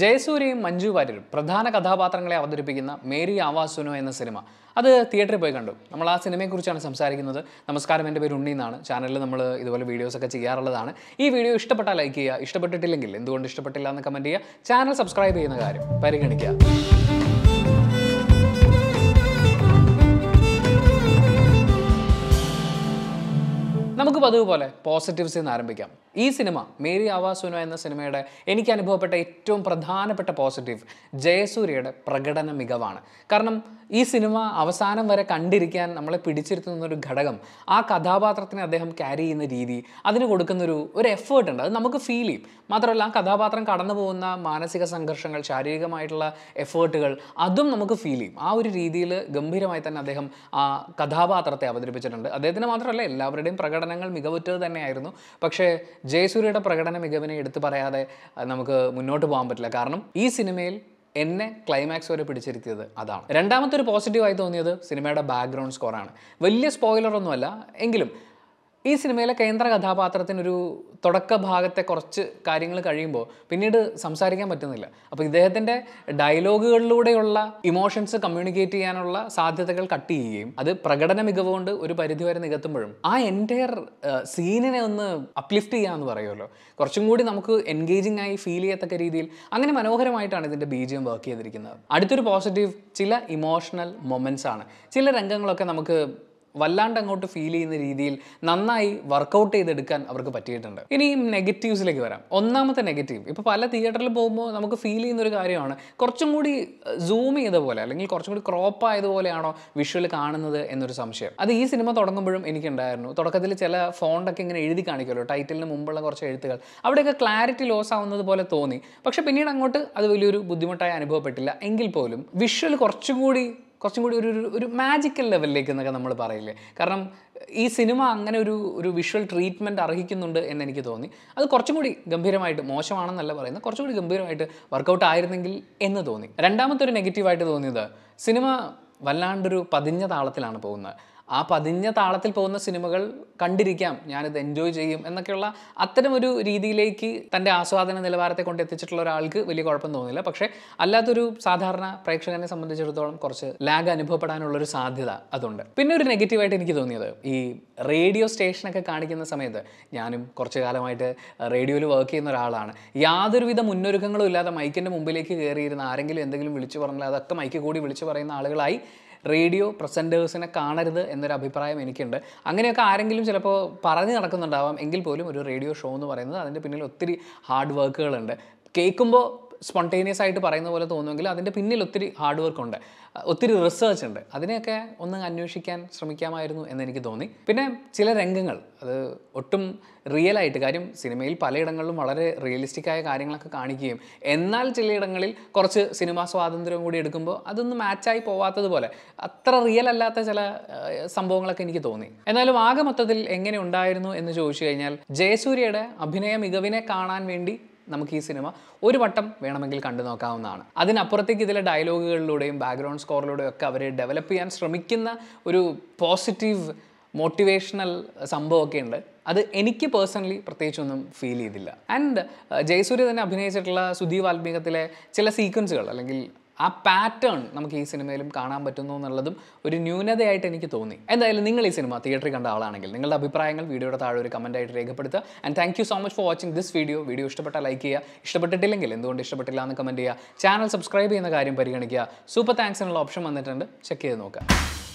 ജയസൂര്യയും മഞ്ജു വാര്യരും പ്രധാന കഥാപാത്രങ്ങളെ അവതരിപ്പിക്കുന്ന മേരി ആവാസുനോ എന്ന സിനിമ അത് തിയേറ്ററിൽ പോയി കണ്ടു നമ്മൾ ആ സിനിമയെക്കുറിച്ചാണ് സംസാരിക്കുന്നത് നമസ്കാരം എൻ്റെ പേര് ഉണ്ണി എന്നാണ് ചാനലിൽ നമ്മൾ ഇതുപോലെ വീഡിയോസൊക്കെ ചെയ്യാറുള്ളതാണ് ഈ വീഡിയോ ഇഷ്ടപ്പെട്ടാൽ ലൈക്ക് ചെയ്യുക ഇഷ്ടപ്പെട്ടിട്ടില്ലെങ്കിൽ എന്തുകൊണ്ട് ഇഷ്ടപ്പെട്ടില്ല എന്ന് കമൻറ്റ് ചെയ്യുക ചാനൽ സബ്സ്ക്രൈബ് ചെയ്യുന്ന കാര്യം പരിഗണിക്കുക നമുക്ക് പതിവ് പോലെ പോസിറ്റീവ്സിൽ നിന്ന് ആരംഭിക്കാം ഈ സിനിമ മേരി ആവാസുന എന്ന സിനിമയുടെ എനിക്ക് അനുഭവപ്പെട്ട ഏറ്റവും പ്രധാനപ്പെട്ട പോസിറ്റീവ് ജയസൂര്യയുടെ പ്രകടന മികവാണ് കാരണം ഈ സിനിമ അവസാനം വരെ കണ്ടിരിക്കാൻ നമ്മളെ പിടിച്ചിരുത്തുന്നൊരു ഒരു ഘടകം ആ കഥാപാത്രത്തിന് അദ്ദേഹം ക്യാരി ചെയ്യുന്ന രീതി അതിന് കൊടുക്കുന്നൊരു ഒരു എഫേർട്ട് ഉണ്ട് അത് നമുക്ക് ഫീൽ ചെയ്യും മാത്രമല്ല ആ കഥാപാത്രം കടന്നു പോകുന്ന മാനസിക സംഘർഷങ്ങൾ ശാരീരികമായിട്ടുള്ള എഫേർട്ടുകൾ അതും നമുക്ക് ഫീൽ ചെയ്യും ആ ഒരു രീതിയിൽ ഗംഭീരമായി തന്നെ അദ്ദേഹം ആ കഥാപാത്രത്തെ അവതരിപ്പിച്ചിട്ടുണ്ട് അദ്ദേഹത്തിന് മാത്രമല്ല എല്ലാവരുടെയും പ്രകടനങ്ങൾ മികവുറ്റത് തന്നെയായിരുന്നു പക്ഷേ ജയസൂര്യയുടെ പ്രകടന മികവിനെ എടുത്തു പറയാതെ നമുക്ക് മുന്നോട്ട് പോകാൻ പറ്റില്ല കാരണം ഈ സിനിമയിൽ എന്നെ ക്ലൈമാക്സ് വരെ പിടിച്ചിരുത്തിയത് അതാണ് രണ്ടാമത്തെ ഒരു പോസിറ്റീവായി തോന്നിയത് സിനിമയുടെ ബാക്ക്ഗ്രൗണ്ട് സ്കോറാണ് വലിയ സ്പോയിലറൊന്നുമല്ല എങ്കിലും ഈ സിനിമയിലെ കേന്ദ്ര കഥാപാത്രത്തിനൊരു തുടക്ക ഭാഗത്തെ കുറച്ച് കാര്യങ്ങൾ കഴിയുമ്പോൾ പിന്നീട് സംസാരിക്കാൻ പറ്റുന്നില്ല അപ്പോൾ ഇദ്ദേഹത്തിൻ്റെ ഡയലോഗുകളിലൂടെയുള്ള ഇമോഷൻസ് കമ്മ്യൂണിക്കേറ്റ് ചെയ്യാനുള്ള സാധ്യതകൾ കട്ട് ചെയ്യുകയും അത് പ്രകടന മികവുകൊണ്ട് ഒരു പരിധി വരെ നികത്തുമ്പോഴും ആ എൻറ്റയർ സീനിനെ ഒന്ന് അപ്ലിഫ്റ്റ് ചെയ്യാമെന്ന് പറയുമല്ലോ കുറച്ചും കൂടി നമുക്ക് എൻഗേജിംഗ് ആയി ഫീൽ ചെയ്യത്തക്ക രീതിയിൽ അങ്ങനെ മനോഹരമായിട്ടാണ് ഇതിൻ്റെ എം വർക്ക് ചെയ്തിരിക്കുന്നത് അടുത്തൊരു പോസിറ്റീവ് ചില ഇമോഷണൽ മൊമെൻറ്റ്സ് ആണ് ചില രംഗങ്ങളൊക്കെ നമുക്ക് വല്ലാണ്ട് അങ്ങോട്ട് ഫീൽ ചെയ്യുന്ന രീതിയിൽ നന്നായി വർക്കൗട്ട് ചെയ്തെടുക്കാൻ അവർക്ക് പറ്റിയിട്ടുണ്ട് ഇനി നെഗറ്റീവ്സിലേക്ക് വരാം ഒന്നാമത്തെ നെഗറ്റീവ് ഇപ്പോൾ പല തിയേറ്ററിൽ പോകുമ്പോൾ നമുക്ക് ഫീൽ ചെയ്യുന്ന ഒരു കാര്യമാണ് കുറച്ചും കൂടി സൂം ചെയ്ത പോലെ അല്ലെങ്കിൽ കുറച്ചും കൂടി ക്രോപ്പ് ആയതുപോലെയാണോ വിഷ്വൽ കാണുന്നത് എന്നൊരു സംശയം അത് ഈ സിനിമ തുടങ്ങുമ്പോഴും എനിക്കുണ്ടായിരുന്നു തുടക്കത്തിൽ ചില ഫോണ്ടൊക്കെ ഇങ്ങനെ എഴുതി കാണിക്കുമല്ലോ ടൈറ്റിലിന് മുമ്പുള്ള കുറച്ച് എഴുത്തുകൾ അവിടെയൊക്കെ ക്ലാരിറ്റി ലോസ് ആവുന്നത് പോലെ തോന്നി പക്ഷെ പിന്നീട് അങ്ങോട്ട് അത് വലിയൊരു ബുദ്ധിമുട്ടായി അനുഭവപ്പെട്ടില്ല എങ്കിൽ പോലും വിഷ്വൽ കുറച്ചും കൂടി കുറച്ചും കൂടി ഒരു ഒരു മാജിക്കൽ ലെവലിലേക്ക് എന്നൊക്കെ നമ്മൾ പറയില്ലേ കാരണം ഈ സിനിമ അങ്ങനെ ഒരു ഒരു വിഷ്വൽ ട്രീറ്റ്മെൻ്റ് അർഹിക്കുന്നുണ്ട് എന്ന് എനിക്ക് തോന്നി അത് കുറച്ചും കൂടി ഗംഭീരമായിട്ട് മോശമാണെന്നല്ല പറയുന്നത് കുറച്ചും കൂടി ഗംഭീരമായിട്ട് വർക്കൗട്ട് ആയിരുന്നെങ്കിൽ എന്ന് തോന്നി രണ്ടാമത്തെ ഒരു നെഗറ്റീവായിട്ട് തോന്നിയത് സിനിമ വല്ലാണ്ടൊരു പതിഞ്ഞ താളത്തിലാണ് പോകുന്നത് ആ പതിഞ്ഞ താളത്തിൽ പോകുന്ന സിനിമകൾ കണ്ടിരിക്കാം ഞാനിത് എൻജോയ് ചെയ്യും എന്നൊക്കെയുള്ള അത്തരമൊരു രീതിയിലേക്ക് തൻ്റെ ആസ്വാദന നിലവാരത്തെ കൊണ്ട് എത്തിച്ചിട്ടുള്ള ഒരാൾക്ക് വലിയ കുഴപ്പം തോന്നില്ല പക്ഷേ അല്ലാത്തൊരു സാധാരണ പ്രേക്ഷകനെ സംബന്ധിച്ചിടത്തോളം കുറച്ച് ലാഗ് അനുഭവപ്പെടാനുള്ളൊരു സാധ്യത അതുണ്ട് പിന്നെ ഒരു നെഗറ്റീവായിട്ട് എനിക്ക് തോന്നിയത് ഈ റേഡിയോ സ്റ്റേഷനൊക്കെ കാണിക്കുന്ന സമയത്ത് ഞാനും കുറച്ച് കാലമായിട്ട് റേഡിയോയിൽ വർക്ക് ചെയ്യുന്ന ഒരാളാണ് യാതൊരുവിധ മുന്നൊരുക്കങ്ങളും ഇല്ലാതെ മൈക്കിൻ്റെ മുമ്പിലേക്ക് കയറിയിരുന്ന ആരെങ്കിലും എന്തെങ്കിലും വിളിച്ചു പറഞ്ഞാൽ അതൊക്കെ മൈക്ക് കൂടി വിളിച്ചു പറയുന്ന ആളുകളായി റേഡിയോ പ്രസൻറ്റേഴ്സിനെ കാണരുത് എന്നൊരു അഭിപ്രായം എനിക്കുണ്ട് അങ്ങനെയൊക്കെ ആരെങ്കിലും ചിലപ്പോൾ പറഞ്ഞു നടക്കുന്നുണ്ടാവാം എങ്കിൽ പോലും ഒരു റേഡിയോ ഷോ എന്ന് പറയുന്നത് അതിൻ്റെ പിന്നിൽ ഒത്തിരി ഹാർഡ് വർക്കുകളുണ്ട് കേൾക്കുമ്പോൾ സ്പോണ്ടേനിയസ് ആയിട്ട് പറയുന്ന പോലെ തോന്നുമെങ്കിൽ അതിൻ്റെ പിന്നിൽ ഒത്തിരി ഹാർഡ് വർക്ക് ഉണ്ട് ഒത്തിരി റിസർച്ച് ഉണ്ട് അതിനെയൊക്കെ ഒന്ന് അന്വേഷിക്കാൻ ശ്രമിക്കാമായിരുന്നു എന്നെനിക്ക് തോന്നി പിന്നെ ചില രംഗങ്ങൾ അത് ഒട്ടും റിയൽ ആയിട്ട് കാര്യം സിനിമയിൽ പലയിടങ്ങളിലും വളരെ റിയലിസ്റ്റിക് ആയ കാര്യങ്ങളൊക്കെ കാണിക്കുകയും എന്നാൽ ചിലയിടങ്ങളിൽ കുറച്ച് സിനിമാ സ്വാതന്ത്ര്യം കൂടി എടുക്കുമ്പോൾ അതൊന്നും മാച്ചായി പോവാത്തതുപോലെ അത്ര റിയൽ അല്ലാത്ത ചില സംഭവങ്ങളൊക്കെ എനിക്ക് തോന്നി എന്നാലും ആകെ മൊത്തത്തിൽ എങ്ങനെ ഉണ്ടായിരുന്നു എന്ന് ചോദിച്ചു കഴിഞ്ഞാൽ ജയസൂര്യയുടെ അഭിനയ മികവിനെ കാണാൻ വേണ്ടി നമുക്ക് ഈ സിനിമ ഒരു വട്ടം വേണമെങ്കിൽ കണ്ടു നോക്കാവുന്നതാണ് അതിനപ്പുറത്തേക്ക് ഇതിലെ ഡയലോഗുകളിലൂടെയും ബാക്ക്ഗ്രൗണ്ട് സ്കോറിലൂടെയും ഒക്കെ അവർ ഡെവലപ്പ് ചെയ്യാൻ ശ്രമിക്കുന്ന ഒരു പോസിറ്റീവ് മോട്ടിവേഷണൽ സംഭവമൊക്കെ ഉണ്ട് അത് എനിക്ക് പേഴ്സണലി പ്രത്യേകിച്ചൊന്നും ഫീൽ ചെയ്തില്ല ആൻഡ് ജയസൂര്യ തന്നെ അഭിനയിച്ചിട്ടുള്ള സുധീ ആത്മീകത്തിലെ ചില സീക്വൻസുകൾ അല്ലെങ്കിൽ ആ പാറ്റേൺ നമുക്ക് ഈ സിനിമയിലും കാണാൻ പറ്റുന്നു എന്നുള്ളതും ഒരു ന്യൂനതയായിട്ട് എനിക്ക് തോന്നി എന്തായാലും നിങ്ങൾ ഈ സിനിമ തിയേറ്ററിൽ കണ്ട ആളാണെങ്കിൽ നിങ്ങളുടെ അഭിപ്രായങ്ങൾ വീഡിയോയുടെ താഴെ ഒരു കമൻറ്റായിട്ട് രേഖപ്പെടുത്തുക and thank you so much for watching this video video ഇഷ്ടപ്പെട്ട ലൈക്ക് ചെയ്യുക ഇഷ്ടപ്പെട്ടിട്ടില്ലെങ്കിൽ എന്തുകൊണ്ട് ഇഷ്ടപ്പെട്ടില്ല എന്ന് കമൻറ്റ് ചെയ്യുക ചാനൽ സബ്സ്ക്രൈബ് ചെയ്യുന്ന കാര്യം പരിഗണിക്കുക സൂപ്പർ താങ്ക്സ് എന്നുള്ള ഓപ്ഷൻ വന്നിട്ടുണ്ട് ചെക്ക് ചെയ്ത് നോക്കുക